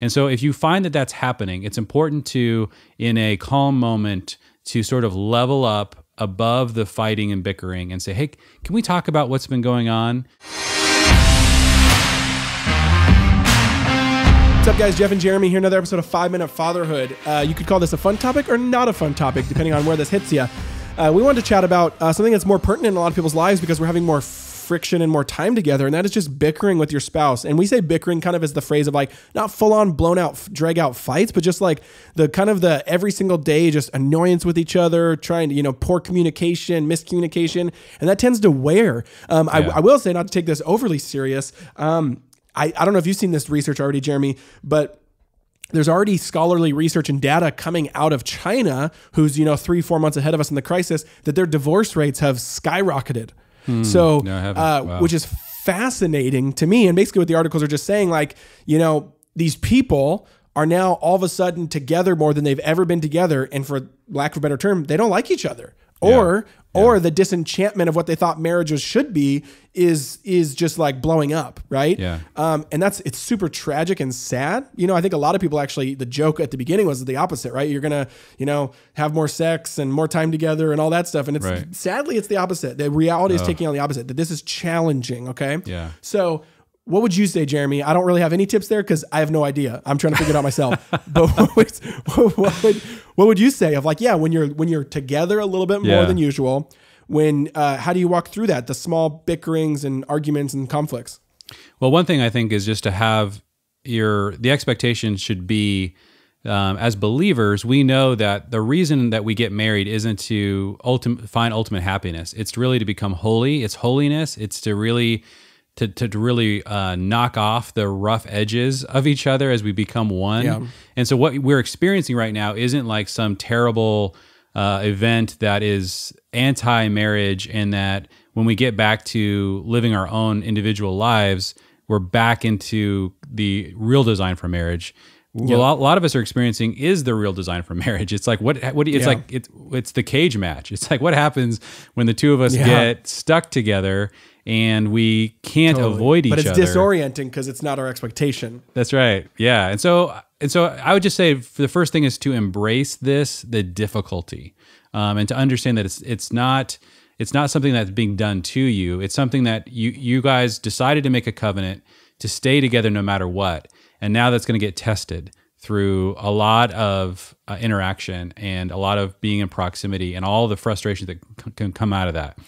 And so if you find that that's happening, it's important to, in a calm moment, to sort of level up above the fighting and bickering and say, hey, can we talk about what's been going on? What's up, guys? Jeff and Jeremy here. Another episode of Five Minute Fatherhood. Uh, you could call this a fun topic or not a fun topic, depending on where this hits you. Uh, we wanted to chat about uh, something that's more pertinent in a lot of people's lives because we're having more friction and more time together. And that is just bickering with your spouse. And we say bickering kind of as the phrase of like not full on blown out, drag out fights, but just like the kind of the every single day just annoyance with each other, trying to, you know, poor communication, miscommunication. And that tends to wear. Um, yeah. I, I, will say, not to take this overly serious, um, I, I don't know if you've seen this research already, Jeremy, but there's already scholarly research and data coming out of China, who's you know three four months ahead of us in the crisis, that their divorce rates have skyrocketed. Mm, so, no, uh, wow. which is fascinating to me. And basically, what the articles are just saying, like, you know, these people are now all of a sudden together more than they've ever been together. And for lack of a better term, they don't like each other or yeah. or the disenchantment of what they thought marriages should be is is just like blowing up, right? Yeah. Um, and that's it's super tragic and sad. You know, I think a lot of people actually the joke at the beginning was the opposite, right? You're gonna you know have more sex and more time together and all that stuff, and it's right. sadly it's the opposite. The reality is taking on the opposite. That this is challenging. Okay. Yeah. So. What would you say, Jeremy? I don't really have any tips there because I have no idea. I'm trying to figure it out myself. but what would, what would what would you say of like, yeah, when you're when you're together a little bit more yeah. than usual, when uh, how do you walk through that? The small bickerings and arguments and conflicts. Well, one thing I think is just to have your the expectation should be um, as believers, we know that the reason that we get married isn't to find ultimate happiness. It's really to become holy. It's holiness. It's to really to, to really uh, knock off the rough edges of each other as we become one. Yeah. And so what we're experiencing right now isn't like some terrible uh, event that is anti-marriage and that when we get back to living our own individual lives, we're back into the real design for marriage a lot of us are experiencing is the real design for marriage. It's like what what it's yeah. like it's it's the cage match. It's like what happens when the two of us yeah. get stuck together and we can't totally. avoid each other. But it's other. disorienting because it's not our expectation. That's right. Yeah. And so and so I would just say the first thing is to embrace this the difficulty um, and to understand that it's it's not it's not something that's being done to you. It's something that you you guys decided to make a covenant to stay together no matter what. And now that's going to get tested through a lot of uh, interaction and a lot of being in proximity and all the frustrations that can come out of that.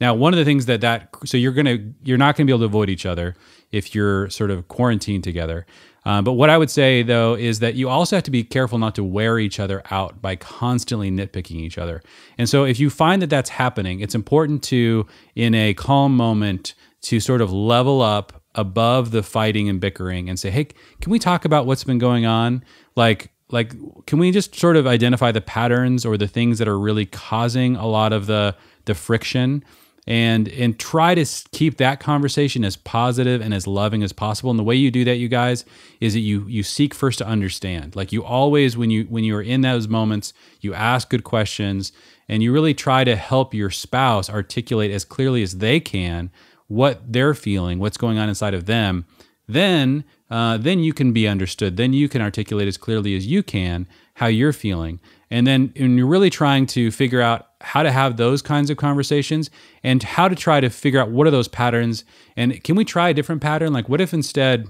Now, one of the things that that so you're gonna you're not gonna be able to avoid each other if you're sort of quarantined together. Um, but what I would say though is that you also have to be careful not to wear each other out by constantly nitpicking each other. And so if you find that that's happening, it's important to in a calm moment to sort of level up above the fighting and bickering and say, "Hey, can we talk about what's been going on? Like, like, can we just sort of identify the patterns or the things that are really causing a lot of the the friction?" And and try to keep that conversation as positive and as loving as possible. And the way you do that, you guys, is that you you seek first to understand. Like you always, when you when you are in those moments, you ask good questions and you really try to help your spouse articulate as clearly as they can what they're feeling, what's going on inside of them, then uh, then you can be understood. Then you can articulate as clearly as you can how you're feeling. And then when you're really trying to figure out how to have those kinds of conversations and how to try to figure out what are those patterns and can we try a different pattern? Like what if instead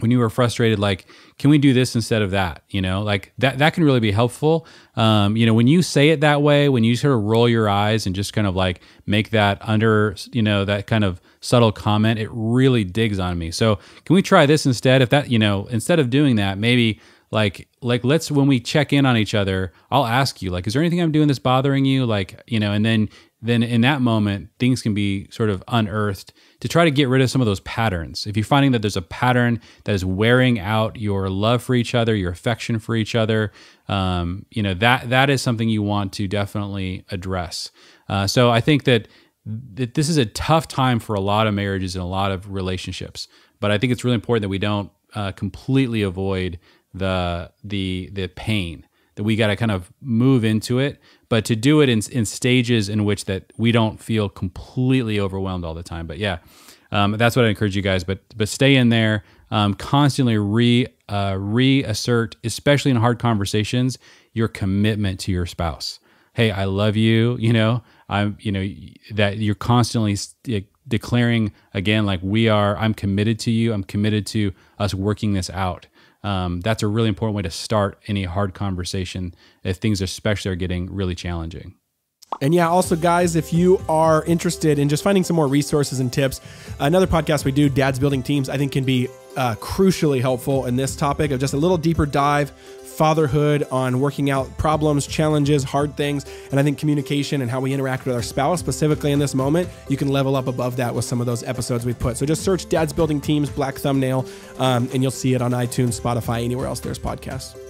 when you were frustrated like can we do this instead of that you know like that that can really be helpful um, you know when you say it that way when you sort of roll your eyes and just kind of like make that under you know that kind of subtle comment it really digs on me so can we try this instead if that you know instead of doing that maybe like like let's when we check in on each other i'll ask you like is there anything i'm doing that's bothering you like you know and then then in that moment, things can be sort of unearthed to try to get rid of some of those patterns. If you're finding that there's a pattern that is wearing out your love for each other, your affection for each other, um, you know that that is something you want to definitely address. Uh, so I think that this is a tough time for a lot of marriages and a lot of relationships, but I think it's really important that we don't uh, completely avoid the the the pain that we got to kind of move into it, but to do it in, in stages in which that we don't feel completely overwhelmed all the time. But yeah, um, that's what I encourage you guys. But but stay in there, um, constantly re uh, reassert, especially in hard conversations, your commitment to your spouse. Hey, I love you. You know, I'm. You know that you're constantly declaring again, like we are. I'm committed to you. I'm committed to us working this out um, that's a really important way to start any hard conversation if things especially are getting really challenging. And yeah, also, guys, if you are interested in just finding some more resources and tips, another podcast we do, Dad's Building Teams, I think can be uh, crucially helpful in this topic of just a little deeper dive fatherhood, on working out problems, challenges, hard things. And I think communication and how we interact with our spouse, specifically in this moment, you can level up above that with some of those episodes we've put. So just search Dad's Building Teams, Black Thumbnail, um, and you'll see it on iTunes, Spotify, anywhere else there's podcasts.